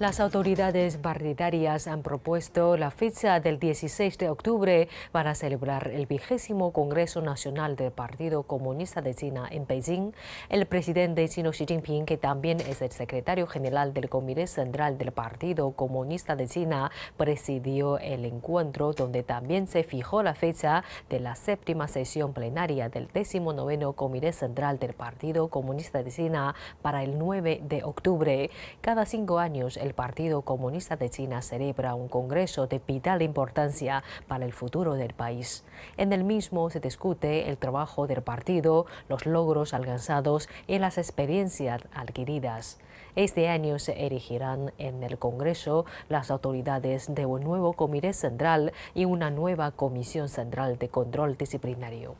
Las autoridades partidarias han propuesto la fecha del 16 de octubre para celebrar el vigésimo Congreso Nacional del Partido Comunista de China en Beijing. El presidente chino Xi Jinping, que también es el secretario general del Comité Central del Partido Comunista de China, presidió el encuentro donde también se fijó la fecha de la séptima sesión plenaria del 19 Comité Central del Partido Comunista de China para el 9 de octubre. Cada cinco años, el el Partido Comunista de China celebra un congreso de vital importancia para el futuro del país. En el mismo se discute el trabajo del partido, los logros alcanzados y las experiencias adquiridas. Este año se erigirán en el Congreso las autoridades de un nuevo Comité Central y una nueva Comisión Central de Control Disciplinario.